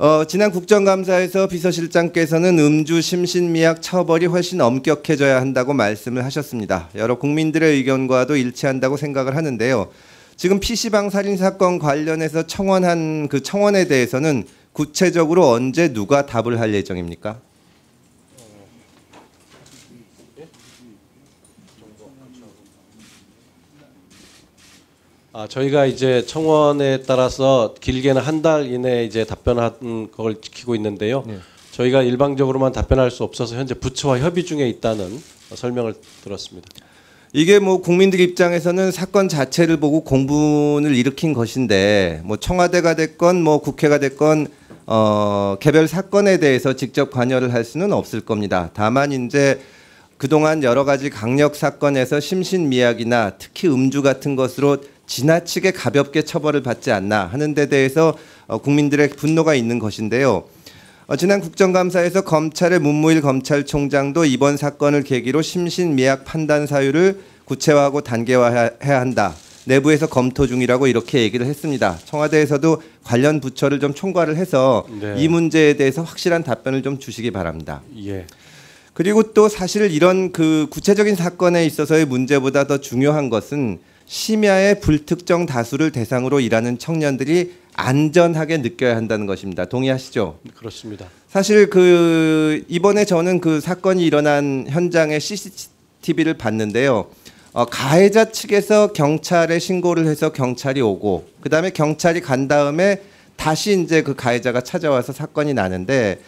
어, 지난 국정감사에서 비서실장께서는 음주 심신미약 처벌이 훨씬 엄격해져야 한다고 말씀을 하셨습니다. 여러 국민들의 의견과도 일치한다고 생각을 하는데요. 지금 PC방 살인 사건 관련해서 청원한 그 청원에 대해서는 구체적으로 언제 누가 답을 할 예정입니까? 아, 저희가 이제 청원에 따라서 길게는 한 달 이내에 이제 답변한 걸 지키고 있는데요. 네. 저희가 일방적으로만 답변할 수 없어서 현재 부처와 협의 중에 있다는 설명을 들었습니다. 이게 뭐 국민들 입장에서는 사건 자체를 보고 공분을 일으킨 것인데 뭐 청와대가 됐건 뭐 국회가 됐건 어 개별 사건에 대해서 직접 관여를 할 수는 없을 겁니다. 다만 이제 그동안 여러 가지 강력 사건에서 심신미약이나 특히 음주 같은 것으로 지나치게 가볍게 처벌을 받지 않나 하는 데 대해서 어, 국민들의 분노가 있는 것인데요. 어, 지난 국정감사에서 검찰의 문무일 검찰총장도 이번 사건을 계기로 심신미약 판단 사유를 구체화하고 단계화해야 한다. 내부에서 검토 중이라고 이렇게 얘기를 했습니다. 청와대에서도 관련 부처를 좀 총괄을 해서 네. 이 문제에 대해서 확실한 답변을 좀 주시기 바랍니다. 예. 그리고 또 사실 이런 그 구체적인 사건에 있어서의 문제보다 더 중요한 것은 심야의 불특정 다수를 대상으로 일하는 청년들이 안전하게 느껴야 한다는 것입니다. 동의하시죠? 그렇습니다. 사실 그 이번에 저는 그 사건이 일어난 현장의 CCTV를 봤는데요. 어, 가해자 측에서 경찰에 신고를 해서 경찰이 오고 그다음에 경찰이 간 다음에 다시 이제 그 가해자가 찾아와서 사건이 나는데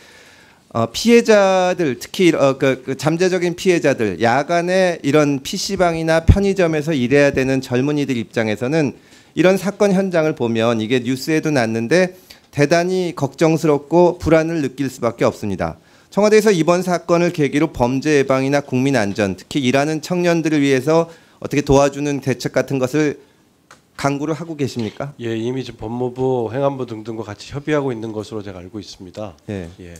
어, 피해자들 특히 어, 그, 그 잠재적인 피해자들 야간에 이런 PC방이나 편의점에서 일해야 되는 젊은이들 입장에서는 이런 사건 현장을 보면 이게 뉴스에도 났는데 대단히 걱정스럽고 불안을 느낄 수밖에 없습니다. 청와대에서 이번 사건을 계기로 범죄 예방이나 국민 안전, 특히 일하는 청년들을 위해서 어떻게 도와주는 대책 같은 것을 강구를 하고 계십니까? 예, 이미 지금 법무부, 행안부 등등과 같이 협의하고 있는 것으로 제가 알고 있습니다. 예. 예.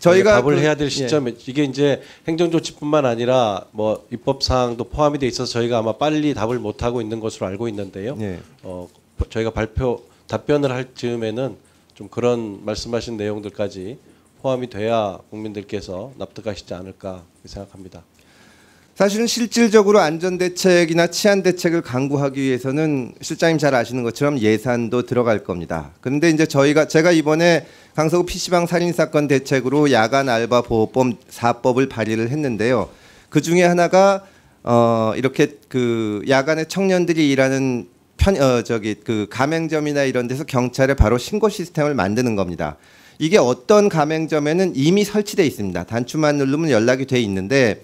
저희가 답을 그, 해야 될 예. 시점에 예. 이게 이제 행정조치뿐만 아니라 뭐 입법 사항도 포함이 돼 있어서 저희가 아마 빨리 답을 못 하고 있는 것으로 알고 있는데요. 예. 어, 저희가 발표 답변을 할 즈음에는 좀 그런 말씀하신 내용들까지 포함이 돼야 국민들께서 납득하시지 않을까 생각합니다. 사실은 실질적으로 안전 대책이나 치안 대책을 강구하기 위해서는 실장님 잘 아시는 것처럼 예산도 들어갈 겁니다. 그런데 이제 저희가 제가 이번에 강서구 PC방 살인 사건 대책으로 야간 알바 보호법 사법을 발의를 했는데요. 그 중에 하나가 어 이렇게 그 야간에 청년들이 일하는 편 어 저기 그 가맹점이나 이런 데서 경찰에 바로 신고 시스템을 만드는 겁니다. 이게 어떤 가맹점에는 이미 설치돼 있습니다. 단추만 누르면 연락이 돼 있는데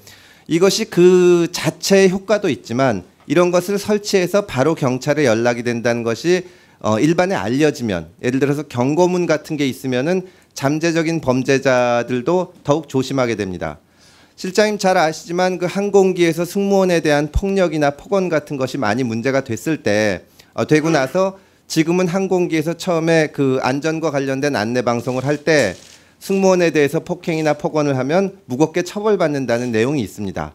이것이 그 자체의 효과도 있지만 이런 것을 설치해서 바로 경찰에 연락이 된다는 것이 어, 일반에 알려지면 예를 들어서 경고문 같은 게 있으면은 잠재적인 범죄자들도 더욱 조심하게 됩니다. 실장님 잘 아시지만 그 항공기에서 승무원에 대한 폭력이나 폭언 같은 것이 많이 문제가 됐을 때 어, 되고 나서 지금은 항공기에서 처음에 그 안전과 관련된 안내 방송을 할때 승무원에 대해서 폭행이나 폭언을 하면 무겁게 처벌받는다는 내용이 있습니다.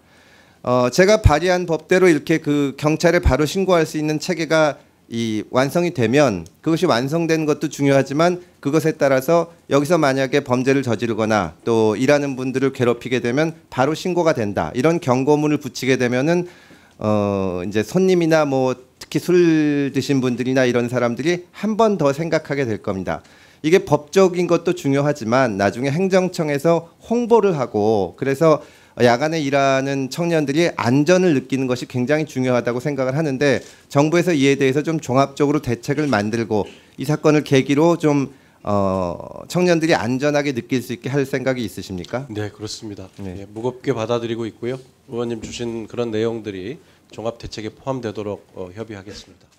어, 제가 발의한 법대로 이렇게 그 경찰에 바로 신고할 수 있는 체계가 이 완성이 되면 그것이 완성된 것도 중요하지만 그것에 따라서 여기서 만약에 범죄를 저지르거나 또 일하는 분들을 괴롭히게 되면 바로 신고가 된다 이런 경고문을 붙이게 되면은 어 이제 손님이나 뭐 특히 술 드신 분들이나 이런 사람들이 한 번 더 생각하게 될 겁니다. 이게 법적인 것도 중요하지만 나중에 행정청에서 홍보를 하고 그래서 야간에 일하는 청년들이 안전을 느끼는 것이 굉장히 중요하다고 생각을 하는데 정부에서 이에 대해서 좀 종합적으로 대책을 만들고 이 사건을 계기로 좀 어, 청년들이 안전하게 느낄 수 있게 할 생각이 있으십니까? 네 그렇습니다. 네. 예, 무겁게 받아들이고 있고요. 의원님 주신 그런 내용들이 종합 대책에 포함되도록 어, 협의하겠습니다.